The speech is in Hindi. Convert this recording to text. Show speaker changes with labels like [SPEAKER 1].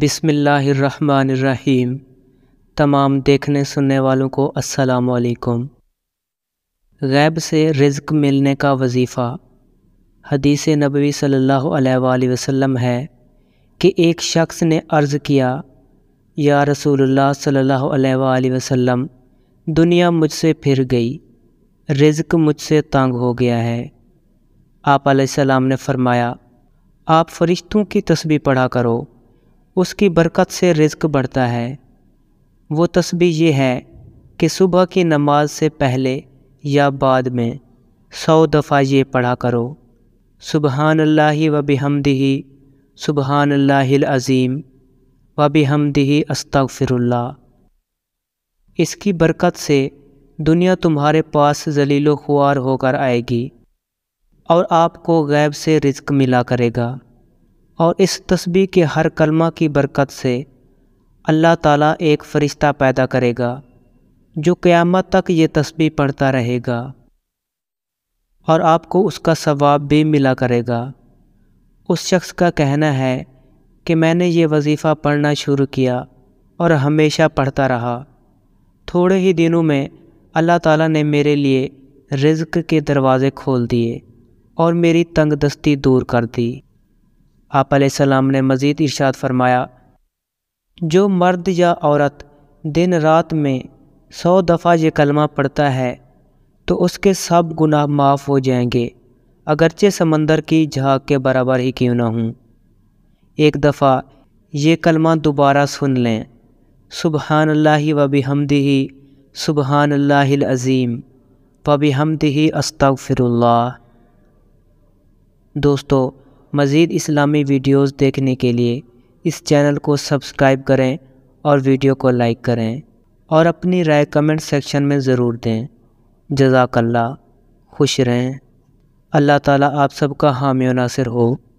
[SPEAKER 1] बिसमीम तमाम देखने सुनने वालों को असलकुम गैब से रिज्क मिलने का वजीफ़ा हदीस नबी सल्लल्लाहु अलैहि वसल्लम है कि एक शख्स ने अर्ज़ किया या रसूलुल्लाह सल्लल्लाहु अलैहि वसल्लम दुनिया मुझसे फिर गई रिज्क मुझसे तंग हो गया है आप सलाम ने फ़रमाया आप फ़रिश्तों की तस्वीर पढ़ा करो उसकी बरकत से रिज्क बढ़ता है वो तस्बी ये है कि सुबह की नमाज से पहले या बाद में सौ दफ़ा ये पढ़ा करो सुबहान अल्लाह व हमदही सुबहान अल्लाज़ीम व हमदही अस्तफ़िरुल्ला इसकी बरकत से दुनिया तुम्हारे पास जलीलो खुआर होकर आएगी और आपको गैब से रिज्क मिला करेगा और इस तस्बी के हर कलमा की बरकत से अल्लाह ताला एक फ़रिश्ता पैदा करेगा जो क़यामत तक ये तस्बी पढ़ता रहेगा और आपको उसका सवाब भी मिला करेगा उस शख्स का कहना है कि मैंने ये वजीफ़ा पढ़ना शुरू किया और हमेशा पढ़ता रहा थोड़े ही दिनों में अल्लाह ताला ने मेरे लिए रिज़्क के दरवाज़े खोल दिए और मेरी तंगदस्ती दूर कर दी आप सलाम ने मज़ीद इर्शाद फरमाया जो मर्द या औरत दिन रात में सौ दफ़ा ये कलमा पढ़ता है तो उसके सब गुनाह माफ़ हो जाएंगे अगरचे समंदर की झाग के बराबर ही क्यों ना हूँ एक दफ़ा ये कलमा दोबारा सुन लें सुबहान अल्लाह वबी हमदी ही सुबहान अल्लाज़ीम वबी हमदी ही अस्तफ़िरुल्ला दोस्तों मज़ीद इस्लामी वीडियोस देखने के लिए इस चैनल को सब्सक्राइब करें और वीडियो को लाइक करें और अपनी राय कमेंट सेक्शन में ज़रूर दें जजाकल्ला खुश रहें अल्लाह ताला आप सबका हामी नासिर हो